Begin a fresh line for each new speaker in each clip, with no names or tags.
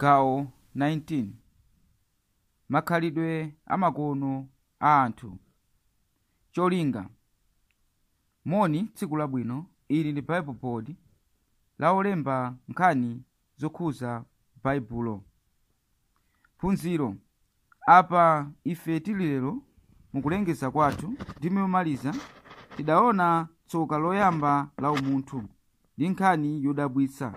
gawo 19 makhalidwe amakono a anthu cholinga moni tsiku labwino ili ndi bible board laolemba nkhani zokhuza baibulo phunziro apa ife tili lero mukulengeza kwathu ndimomaliza tidaona tsoka loyamba la umunthu ndi nkhani yodabwitsa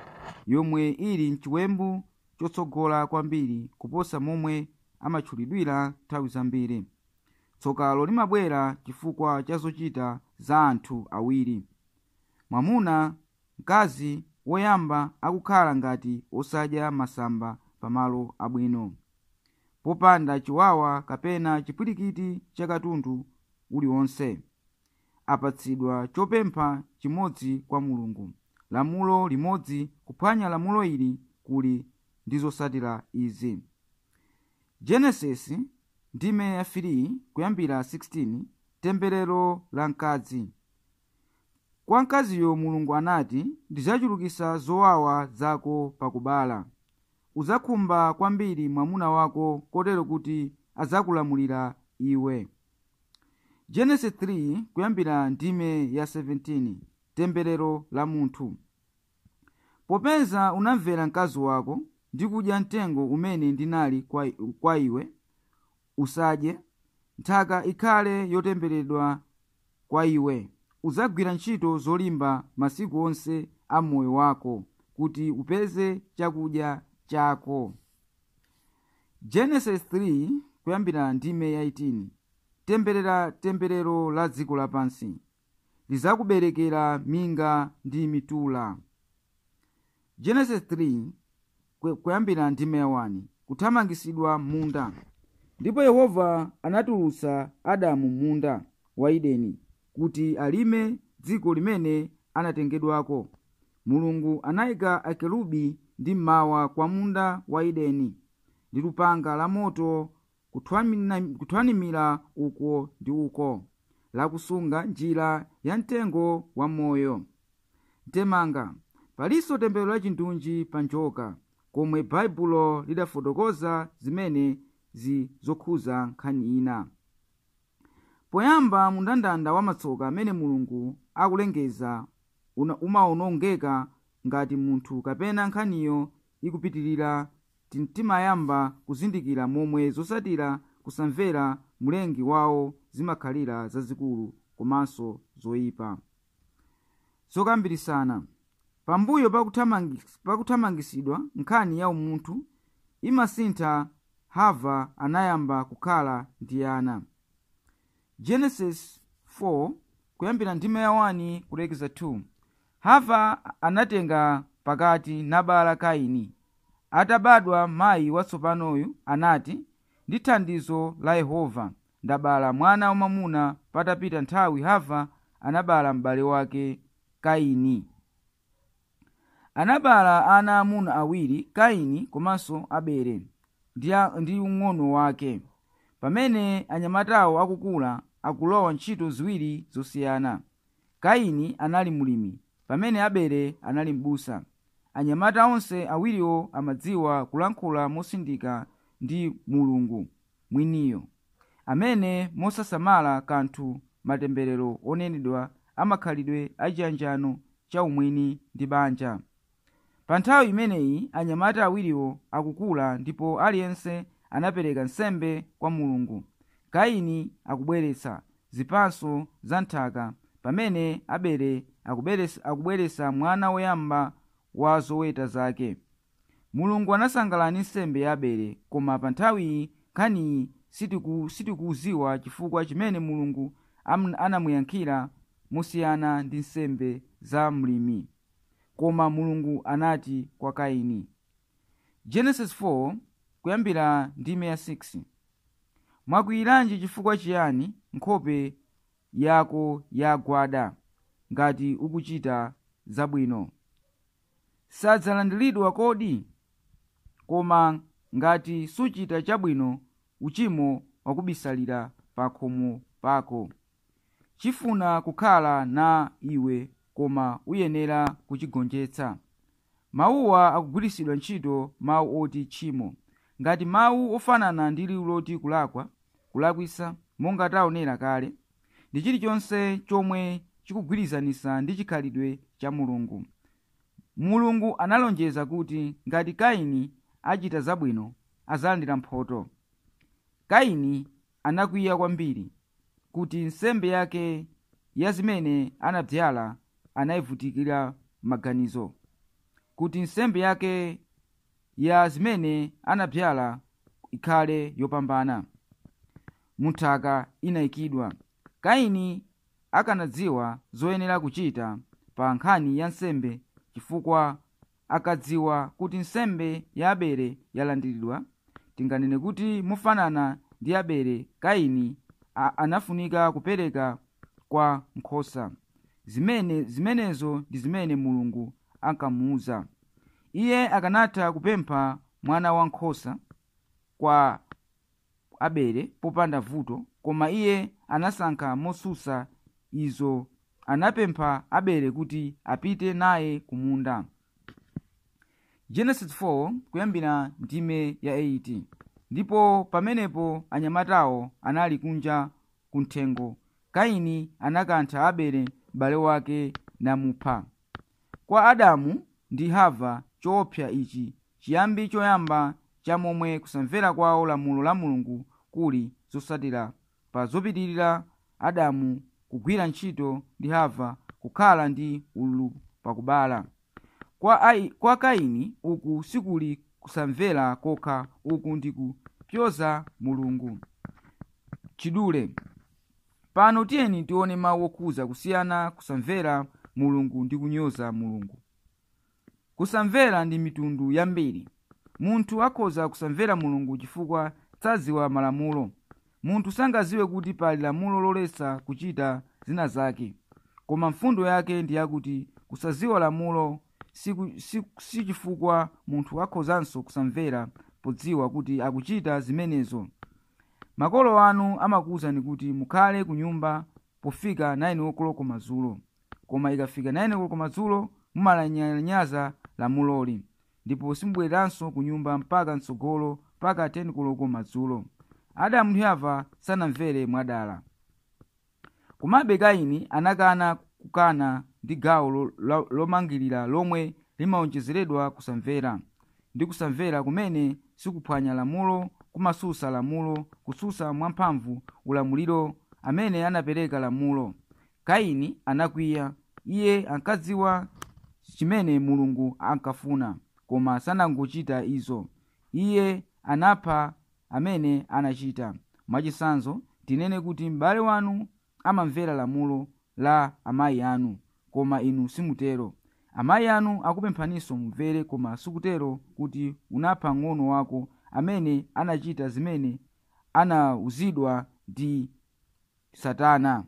yomwe ili mciwembu chotsogola kwambiri kuposa momwe amatchulidwira nthawi zambiri tsokalo limabwera chifukwa cha zochita za anthu awiri mwamuna mkazi woyamba akukhala ngati osadya masamba pamalo abwino popanda chiwawa kapena chipwirikiti cha katundu uliwonse apatsidwa chopempha chimodzi kwa mulungu lamulo limodzi kuphwanya lamulo ili kuli ndizosalira izi genesis ndime ya 3 kuyambira 16 temberero la mkazi kwa mkaziyo mulungu anati ndidzachulukisa zowawa zako pakubala udzakhumba kwambiri mwamuna wako kotero kuti adzakulamulira iwe genesi 3 kuyambira ndime ya 17 temberero la munthu popeza unamvera mkazi wako ndikudya mtengo umene ndinali kwa iwe usadye nthaka ikhale yotemberedwa kwa iwe udzagwira ntchito zolimba masiku onse a moyo wako kuti upeze chakudya chako genesis 3 kuyambira ndime ya 18 temberera temberero la dziko lapansi lizakuberekera minga ndi mitula genesis 3 kuyambira nthime yawani kuthamangisidwa m'munda ndipo yehova anatulutsa adamu munda wa ideni kuti alime dziko limene anatengedwako mulungu anayika akelubi ndi mmawa kwa munda wa ideni ndi lupanga la moto kuthwanimira uko ndi uko lakusunga njira ya mtengo wa moyo mtemanga palinso tembero la chindunji pa njoka komwe baibulo lidafotokoza zimene zizokhuza nkhani ina poyamba mundandanda wa matsoka amene mulungu akulengeza umawonongeka ngati munthu kapena nkhaniyo ikupitirira timtimayamba kuzindikira momwe zosatira kusamvera mlengi wawo zimakhalira zazikulu komanso zoyipa zokambiritsana pambuyo pakuthamangisidwa nkhani ya umunthu imasintha hava anayamba kukhala ndi ana genesis 4 kuyambira ya 1 kulekeza 2 hava anatenga pakati nabala kaini atabadwa mayi watsopanoyu anati ndi thandizo la yehova ndabala mwana wamamuna patapita nthawi hava anabala mʼbale wake kaini anabala ana amuna awiri kaini komanso abere ndi ung'ono wake pamene anyamatawo akukula akulowa ntchito ziwiri zosiyana kaini anali mulimi pamene abere anali m'busa anyamata onse awiriwo amadziwa kulankhula mosindika ndi mulungu mwiniyo amene mosasamala kanthu matemberero onenedwa amakhalidwe achiyanjano cha umwini ndi banja pa nthawi imeneyi anyamata awiriwo akukula ndipo aliyense anapereka nsembe kwa mulungu kaini akubweretsa zipanso za nthaka pamene abele akubweretsa mwana woyamba wa zoweta zake mulungu anasangalani nsembe ya abele koma pa nthawiyi sitikuwuziwa sitikuziwa chifukwa chimene mulungu anamuyankhira mosiyana ndi nsembe za mlimi koma mulungu anati kwa kaini genesis 4 kuyambira ndime ya 6 mwakuyiranji chifukwa chiyani nkhope yako yagwada ngati ukuchita zabwino sadzalandiridwa kodi koma ngati suchita chabwino uchimo wakubisalira pakhomo pako chifuna kukhala na iwe koma uyenera kuchigonjetsa mawuwa akugwiritsidwa ntchito mawu oti tchimo ngati mawu ofanana ndi liwu loti kulakwa kulakwisa monga taonera kale ndi chilichonse chomwe chikugwirizanisa ndi chikhalidwe cha mulungu mulungu analonjeza kuti ngati kaini achita zabwino azalandira mphoto kaini anakwiya kwambiri kuti nsembe yake ya zimene anabzala anayivutikira maganizo kuti nsembe yake ya zimene anabzala ikhale yopambana munthaka inayikidwa kaini akanadziwa zoyenera kuchita pa nkhani ya nsembe chifukwa akadziwa kuti nsembe ya abere yalandiridwa tinganene kuti mofanana ndi abere kaini anafunika kupereka kwa nkhosa zimene zimenezo ndi zimene mulungu ankamuuza iye akanatha kupempha mwana wankhosa kwa abele popanda vuto koma iye anasankha mosusa izo anapempha abele kuti apite naye ku munda genesis 4 kuyambira ndime ya 8 ndipo pamenepo anyamatawo anali kunja kunthengo kaini anakantha abele mʼbale wake namupha kwa adamu ndi hava choopsa ichi chiyambi choyamba cha momwe kusamvera kwawo lamulo la mulungu kuli zosatira pa zopitirira adamu kugwira ntchito ndi hava kukhala ndi ululu pakubala kwa, ai, kwa kaini uku sikuli kusamvera kokha uku ndi kupyoza mulungu chidule pano tiyeni tione mawu okhuza kusiyana kusamvera mulungu ndi kunyoza mulungu kusamvera ndi mitundu yambiri munthu akhoza kusamvera mulungu chifukwa sadziwa malamulo munthu sangaziwe kuti pali lamulo lolesa kuchita zina zake koma mfundo yake ndi yakuti kusaziwa lamulo si chifukwa munthu akhozanso kusamvera podziwa kuti akuchita zimenezo makolo anu amakuwuzani kuti mukhale nyumba pofika 9 o'clock madzulo koma ikafika 9 o'clock madzulo mumalanyalanyaza lamuloli ndipo simubwereranso nyumba mpaka mtsogolo mpaka 10 o'clock madzulo adamu ndiyava sanamvere mwadala komabe kaini anakana kukana ndi gawo lomangirira lomwe limawonjezeredwa kusamvera ndi kusamvera kumene sikuphwanya lamulo kumasusa lamulo kususa mwamphamvu ulamuliro amene anapereka lamulo kaini anakwiya iye ankadziwa chimene mulungu ankafuna koma sanangochita izo iye anapha amene anachita mwachisanzo tinene kuti m'bale wanu amamvera lamulo la amayi anu koma inu simutero amayi anu akupemphaniso mumvere koma sikutero kuti unapha ng'ono wako amene anachita zimene anawuzidwa ndi satana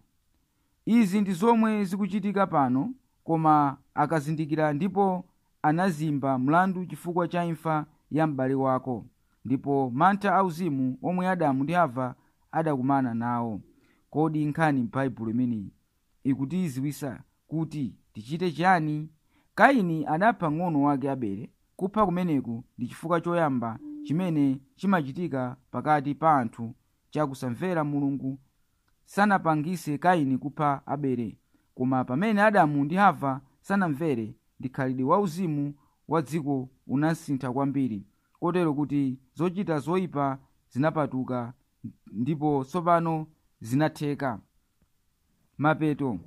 izi ndi zomwe zikuchitika pano koma akazindikira ndipo anazimba mlandu chifukwa cha imfa ya m'bale wako ndipo mantha auzimu omwe adamu ndi ava adakumana nawo kodi nkhani m'baibulo imeneyi ikutiyiziwisa kuti tichite chiyani kaini adapha ng'ono wake abele kupha kumeneku ndi chifukwa choyamba chimene chimachitika pakati pa anthu cha kusamvera mulungu sanapangise kaini kupha abele koma pamene adamu ndi hava sanamvere ndikhalidwe wauzimu wa dziko unasintha kwambiri kotero kuti zochita zoyipa zinapatuka ndipo tsopano zinatheka mapeto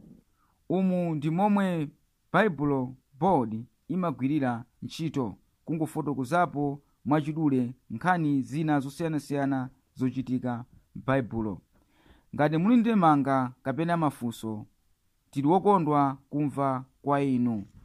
umu ndi momwe baibulo board imagwirira ntchito kungofotokozapo mwachidule nkhani zina zosiyanasiyana zochitika m'baibulo ngati muli ndi manga kapena mafunso tili wokondwa kumva kwa inu